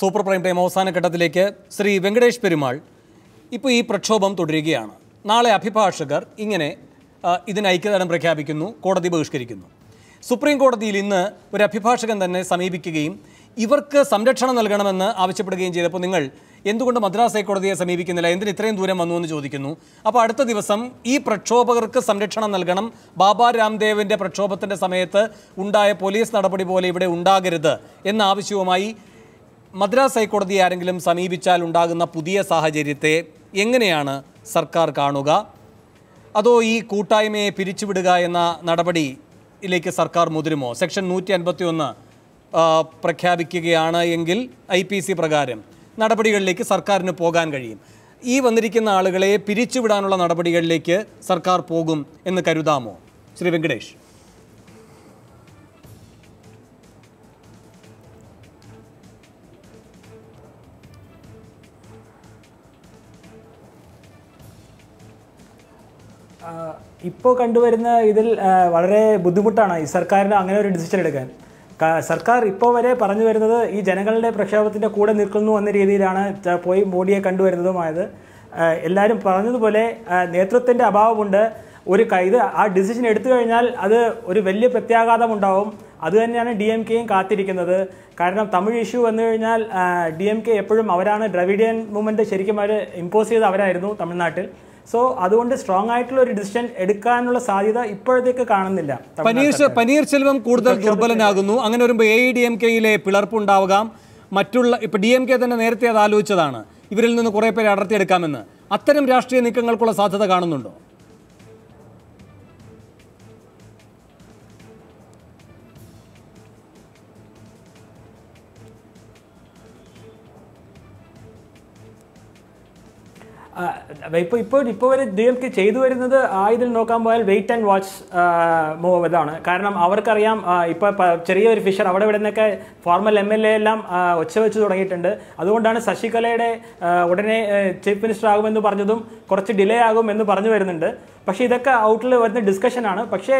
super prime time അവസാന ഘട്ടത്തിലേക്ക് ശ്രീ വെങ്കടേഷ് പെരുമാൾ ഇപ്പോൾ ഈ പ്രക്ഷോഭം തുടരുകയാണ് നാളെ അഭിഭാഷകർ ഇങ്ങനെ ഇതിന് ഐക്യദാനം പ്രഖ്യാപിക്കുന്നു കോടതി ബഹിഷ്കരിക്കുന്നു സുപ്രീം കോടതിയിൽ ഇന്ന് ഒരു അഭിഭാഷകൻ തന്നെ സമീപിക്കുകയും ഇവർക്ക് സംരക്ഷണം നൽകണമെന്ന് ആവശ്യപ്പെടുകയും ചെയ്തപ്പോൾ നിങ്ങൾ എന്തുകൊണ്ട് മദ്രാസ് ഹൈക്കോടതിയെ സമീപിക്കുന്നില്ല എന്തിന് ഇത്രയും ദൂരം വന്നു എന്ന് ചോദിക്കുന്നു അപ്പോൾ അടുത്ത ദിവസം ഈ പ്രക്ഷോഭകർക്ക് സംരക്ഷണം നൽകണം ബാബ രാംദേവിൻ്റെ പ്രക്ഷോഭത്തിൻ്റെ സമയത്ത് ഉണ്ടായ പോലീസ് നടപടി പോലെ ഇവിടെ ഉണ്ടാകരുത് എന്ന ആവശ്യവുമായി മദ്രാസ് ഹൈക്കോടതി ആരെങ്കിലും സമീപിച്ചാൽ ഉണ്ടാകുന്ന പുതിയ സാഹചര്യത്തെ എങ്ങനെയാണ് സർക്കാർ കാണുക അതോ ഈ കൂട്ടായ്മയെ പിരിച്ചുവിടുക എന്ന നടപടിയിലേക്ക് സർക്കാർ മുതിരുമോ സെക്ഷൻ നൂറ്റി അൻപത്തി ഒന്ന് പ്രഖ്യാപിക്കുകയാണ് എങ്കിൽ ഐ പി സി പ്രകാരം നടപടികളിലേക്ക് സർക്കാരിന് പോകാൻ കഴിയും ഈ വന്നിരിക്കുന്ന ആളുകളെ പിരിച്ചുവിടാനുള്ള നടപടികളിലേക്ക് സർക്കാർ പോകും എന്ന് കരുതാമോ ശ്രീ വെങ്കടേഷ് ഇപ്പോൾ കണ്ടുവരുന്ന ഇതിൽ വളരെ ബുദ്ധിമുട്ടാണ് ഈ സർക്കാരിന് അങ്ങനെ ഒരു ഡിസിഷൻ എടുക്കാൻ സർക്കാർ ഇപ്പോൾ വരെ പറഞ്ഞു വരുന്നത് ഈ ജനങ്ങളുടെ പ്രക്ഷോഭത്തിൻ്റെ കൂടെ നിൽക്കുന്നു എന്ന രീതിയിലാണ് പോയി മോഡിയെ കണ്ടുവരുന്നതുമായത് എല്ലാവരും പറഞ്ഞതുപോലെ നേതൃത്വത്തിൻ്റെ അഭാവമുണ്ട് ഒരു കൈത് ആ ഡിസിഷൻ എടുത്തു കഴിഞ്ഞാൽ അത് ഒരു വലിയ പ്രത്യാഘാതം ഉണ്ടാവും അത് തന്നെയാണ് ഡി എം കെയും കാത്തിരിക്കുന്നത് കാരണം തമിഴ് ഇഷ്യൂ വന്നു കഴിഞ്ഞാൽ ഡി എം കെ എപ്പോഴും അവരാണ് ഡ്രവിഡിയൻ മൂവ്മെൻറ്റ് ശരിക്കും അവർ ഇമ്പോസ് ചെയ്ത് അവരായിരുന്നു തമിഴ്നാട്ടിൽ സോ അതുകൊണ്ട് സ്ട്രോങ് ആയിട്ടുള്ള ഒരു ഡിസിഷൻ എടുക്കാനുള്ള സാധ്യത ഇപ്പോഴത്തേക്ക് കാണുന്നില്ല പനീർ പനീർ കൂടുതൽ ദുർബലനാകുന്നു അങ്ങനെ വരുമ്പോൾ എ ഡി എം കെയിലെ പിളർപ്പുണ്ടാവുക മറ്റുള്ള ഇപ്പൊ ഡി എം കെ തന്നെ നേരത്തെ അത് ആലോചിച്ചതാണ് ഇവരിൽ നിന്ന് കുറേ പേരെ അടർത്തിയെടുക്കാമെന്ന് അത്തരം രാഷ്ട്രീയ നീക്കങ്ങൾക്കുള്ള സാധ്യത കാണുന്നുണ്ടോ ഇപ്പോൾ ഇപ്പോൾ ഇപ്പോൾ വരെ ഇദ്ദേഹം ചെയ്തു വരുന്നത് ഇതിൽ നോക്കാൻ പോയാൽ വെയിറ്റ് ആൻഡ് വാച്ച് മൂവ് ഇതാണ് കാരണം അവർക്കറിയാം ഇപ്പോൾ ചെറിയൊരു ഫിഷർ അവിടെ ഇവിടെ നിന്നൊക്കെ ഫോർമൽ എം എൽ എ എല്ലാം ഒച്ച വെച്ച് തുടങ്ങിയിട്ടുണ്ട് അതുകൊണ്ടാണ് ശശികലയുടെ ഉടനെ ചീഫ് മിനിസ്റ്റർ ആകുമെന്ന് പറഞ്ഞതും കുറച്ച് ഡിലേ ആകും എന്ന് പറഞ്ഞു വരുന്നുണ്ട് പക്ഷേ ഇതൊക്കെ ഔട്ടിൽ വരുന്ന ഡിസ്കഷൻ ആണ് പക്ഷേ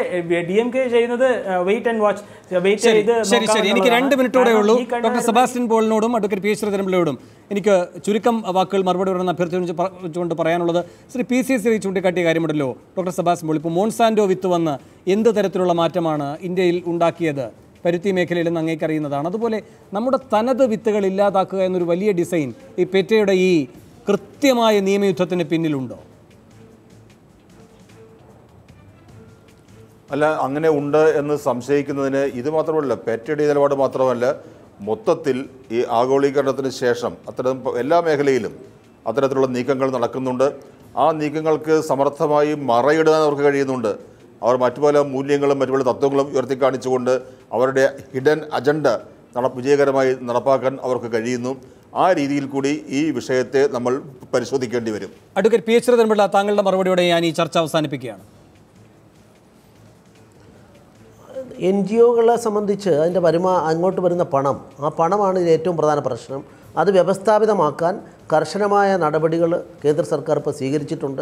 ഡി എം കെ ചെയ്യുന്നത് വെയിറ്റ് ആൻഡ് വാച്ച് വെയിറ്റ് ചെയ്ത് ശരി ശരി എനിക്ക് രണ്ട് കൂടെ ഉള്ളൂ ഡോക്ടർ സെബാസ്റ്റ്യൻ പോളിനോടും അഡ്വക്കേറ്റ് പി ശ്രീധരമ്പിളിയോടും എനിക്ക് ചുരുക്കം വാക്കുകൾ മറുപടി വരുന്ന അഭ്യർത്ഥിച്ചുകൊണ്ട് പറയാനുള്ളത് ശ്രീ പി സി സി ചൂണ്ടിക്കാട്ടിയ കാര്യമുണ്ടല്ലോ ഡോക്ടർ സെബാസ്റ്റിൻ പോൾ ഇപ്പോൾ മോൺസാൻഡോ വിത്ത് വന്ന് എന്ത് തരത്തിലുള്ള മാറ്റമാണ് ഇന്ത്യയിൽ ഉണ്ടാക്കിയത് പരുത്തി മേഖലയിൽ നിന്ന് അറിയുന്നതാണ് അതുപോലെ നമ്മുടെ തനത് വിത്തുകൾ ഇല്ലാതാക്കുക എന്നൊരു വലിയ ഡിസൈൻ ഈ പെറ്റയുടെ ഈ കൃത്യമായ നിയമയുദ്ധത്തിന് പിന്നിലുണ്ടോ അല്ല അങ്ങനെ ഉണ്ട് എന്ന് സംശയിക്കുന്നതിന് ഇത് മാത്രമല്ല പെറ്റടി നിലപാട് മാത്രമല്ല മൊത്തത്തിൽ ഈ ആഗോളീകരണത്തിന് ശേഷം അത്തരം എല്ലാ മേഖലയിലും അത്തരത്തിലുള്ള നീക്കങ്ങൾ നടക്കുന്നുണ്ട് ആ നീക്കങ്ങൾക്ക് സമർത്ഥമായി മറയിടാൻ അവർക്ക് കഴിയുന്നുണ്ട് അവർ മറ്റു പല മൂല്യങ്ങളും മറ്റു പല തത്വങ്ങളും ഉയർത്തിക്കാണിച്ചുകൊണ്ട് അവരുടെ ഹിഡൻ അജണ്ട നട വിജയകരമായി നടപ്പാക്കാൻ അവർക്ക് കഴിയുന്നു ആ രീതിയിൽ കൂടി ഈ വിഷയത്തെ നമ്മൾ പരിശോധിക്കേണ്ടി വരും അഡ്വക്കേറ്റ് പി എച്ച് താങ്കളുടെ മറുപടിയോടെ ഞാൻ ഈ ചർച്ച അവസാനിപ്പിക്കുകയാണ് എൻ ജി ഒകളെ സംബന്ധിച്ച് അതിൻ്റെ വരുമാ അങ്ങോട്ട് വരുന്ന പണം ആ പണമാണ് ഇതിൽ ഏറ്റവും പ്രധാന പ്രശ്നം അത് വ്യവസ്ഥാപിതമാക്കാൻ കർശനമായ നടപടികൾ കേന്ദ്ര സർക്കാർ ഇപ്പോൾ സ്വീകരിച്ചിട്ടുണ്ട്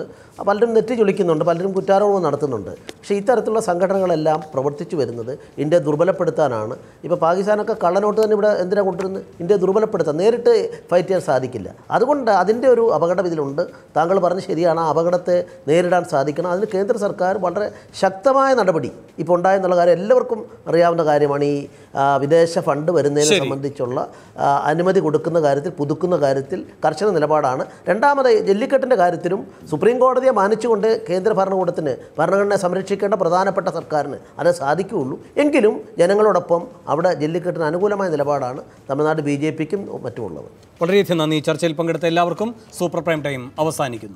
പലരും നെറ്റി ചൊളിക്കുന്നുണ്ട് പലരും കുറ്റാരോപണം നടത്തുന്നുണ്ട് പക്ഷേ ഇത്തരത്തിലുള്ള സംഘടനകളെല്ലാം പ്രവർത്തിച്ചു വരുന്നത് ഇന്ത്യ ദുർബലപ്പെടുത്താനാണ് ഇപ്പോൾ പാകിസ്ഥാനൊക്കെ കള്ളനോട്ട് തന്നെ ഇവിടെ എന്തിനാണ് കൊണ്ടുവരുന്നത് ഇന്ത്യ ദുർബലപ്പെടുത്താൻ നേരിട്ട് ഫൈറ്റ് ചെയ്യാൻ സാധിക്കില്ല അതുകൊണ്ട് അതിൻ്റെ ഒരു അപകടം ഇതിലുണ്ട് താങ്കൾ പറഞ്ഞ് ശരിയാണ് ആ അപകടത്തെ നേരിടാൻ സാധിക്കണം അതിന് കേന്ദ്ര സർക്കാർ വളരെ ശക്തമായ നടപടി ഇപ്പോൾ ഉണ്ടായെന്നുള്ള കാര്യം എല്ലാവർക്കും അറിയാവുന്ന കാര്യമാണ് ഈ വിദേശ ഫണ്ട് വരുന്നതിനെ സംബന്ധിച്ചുള്ള അനുമതി കൊടുക്കുന്ന കാര്യത്തിൽ പുതുക്കുന്ന കാര്യത്തിൽ കർശന നിലപാടാണ് രണ്ടാമത് ജല്ലിക്കെട്ടിൻ്റെ കാര്യത്തിലും സുപ്രീം കോടതിയെ മാനിച്ചുകൊണ്ട് കേന്ദ്ര ഭരണകൂടത്തിന് ഭരണഘടനയെ സംരക്ഷിക്കേണ്ട പ്രധാനപ്പെട്ട സർക്കാരിന് അത് സാധിക്കുകയുള്ളൂ എങ്കിലും ജനങ്ങളോടൊപ്പം അവിടെ ജല്ലിക്കെട്ടിന് അനുകൂലമായ നിലപാടാണ് തമിഴ്നാട് ബി ജെ പിക്കും മറ്റുമുള്ളത് വളരെയധികം നന്ദി ചർച്ചയിൽ പങ്കെടുത്ത എല്ലാവർക്കും സൂപ്പർ പ്രൈം ടൈം അവസാനിക്കുന്നു